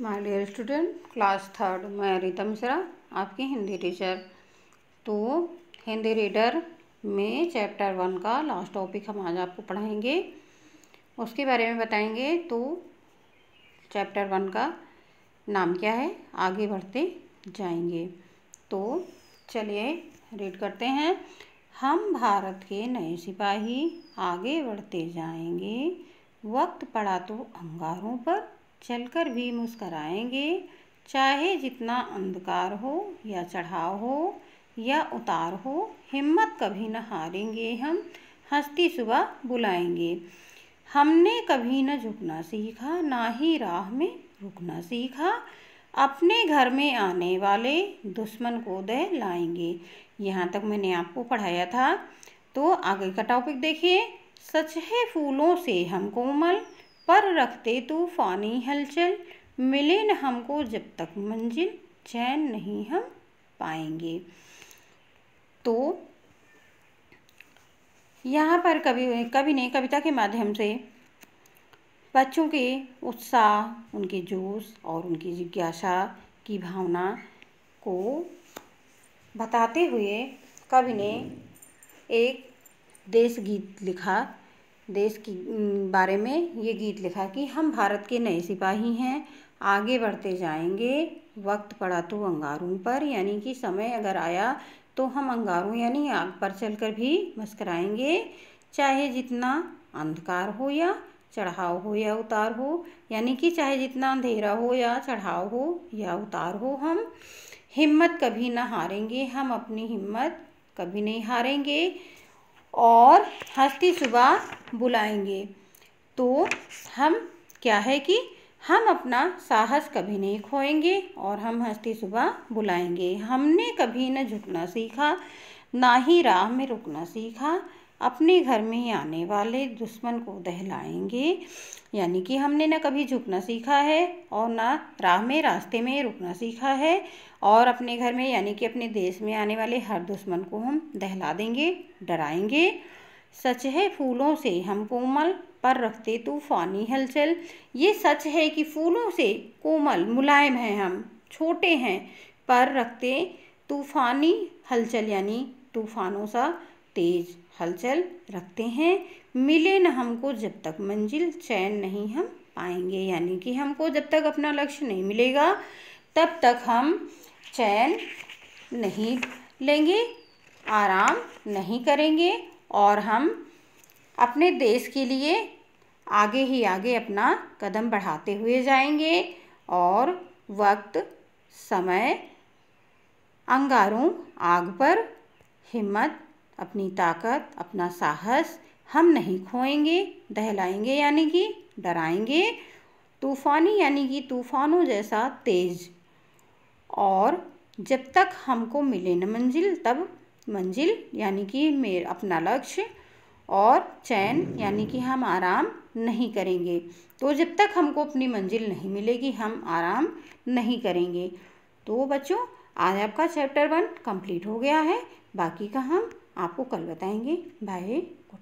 my dear student class third मैं रीता मिश्रा आपकी Hindi teacher तो हिंदी रीडर में चैप्टर वन का लास्ट टॉपिक हम आज आपको पढ़ाएंगे उसके बारे में बताएंगे तो चैप्टर वन का नाम क्या है आगे बढ़ते जाएंगे तो चलिए रीड करते हैं हम भारत के नए सिपाही आगे बढ़ते जाएंगे वक्त पड़ा तो अंगारों पर चलकर भी मुस्कराएंगे चाहे जितना अंधकार हो या चढ़ाव हो या उतार हो हिम्मत कभी न हारेंगे हम हंसती सुबह बुलाएंगे हमने कभी न झुकना सीखा ना ही राह में रुकना सीखा अपने घर में आने वाले दुश्मन को लाएंगे यहाँ तक मैंने आपको पढ़ाया था तो आगे का टॉपिक देखिए सच है फूलों से हम कोमल पर रखते तूफानी तो हलचल मिले न हमको जब तक मंजिल चैन नहीं हम पाएंगे तो यहाँ पर कवि कवि ने कविता के माध्यम से बच्चों के उत्साह उनके जोश और उनकी जिज्ञासा की भावना को बताते हुए कवि ने एक देश गीत लिखा देश की बारे में ये गीत लिखा कि हम भारत के नए सिपाही हैं आगे बढ़ते जाएंगे वक्त पड़ा तो अंगारों पर यानी कि समय अगर आया तो हम अंगारों यानी आग पर चलकर भी मस्कराएंगे चाहे जितना अंधकार हो या चढ़ाव हो या उतार हो यानी कि चाहे जितना अंधेरा हो या चढ़ाव हो या उतार हो हम हिम्मत कभी ना हारेंगे हम अपनी हिम्मत कभी नहीं हारेंगे और हस्ती सुबह बुलाएंगे तो हम क्या है कि हम अपना साहस कभी नहीं खोएंगे और हम हस्ती सुबह बुलाएंगे हमने कभी न झुकना सीखा ना ही राह में रुकना सीखा अपने घर में आने वाले दुश्मन को दहलाएंगे यानी कि हमने ना कभी झुकना सीखा है और ना राह में रास्ते में रुकना सीखा है और अपने घर में यानी कि अपने देश में आने वाले हर दुश्मन को हम दहला देंगे डराएंगे सच है फूलों से हम कोमल पर रखते तूफानी हलचल ये सच है कि फूलों से कोमल मुलायम हैं हम छोटे हैं पर रखते तूफानी हलचल यानी तूफानों सा तेज हलचल रखते हैं मिले ना हमको जब तक मंजिल चैन नहीं हम पाएंगे यानी कि हमको जब तक अपना लक्ष्य नहीं मिलेगा तब तक हम चैन नहीं लेंगे आराम नहीं करेंगे और हम अपने देश के लिए आगे ही आगे अपना कदम बढ़ाते हुए जाएंगे और वक्त समय अंगारों आग पर हिम्मत अपनी ताकत अपना साहस हम नहीं खोएंगे दहलाएंगे यानी कि डराएंगे तूफ़ानी यानी कि तूफ़ानों जैसा तेज और जब तक हमको मिले न मंजिल तब मंजिल यानी कि मेर अपना लक्ष्य और चैन यानी कि हम आराम नहीं करेंगे तो जब तक हमको अपनी मंजिल नहीं मिलेगी हम आराम नहीं करेंगे तो बच्चों आज आपका चैप्टर वन कंप्लीट हो गया है बाकी का हम आपको कल बताएंगे बाय गुड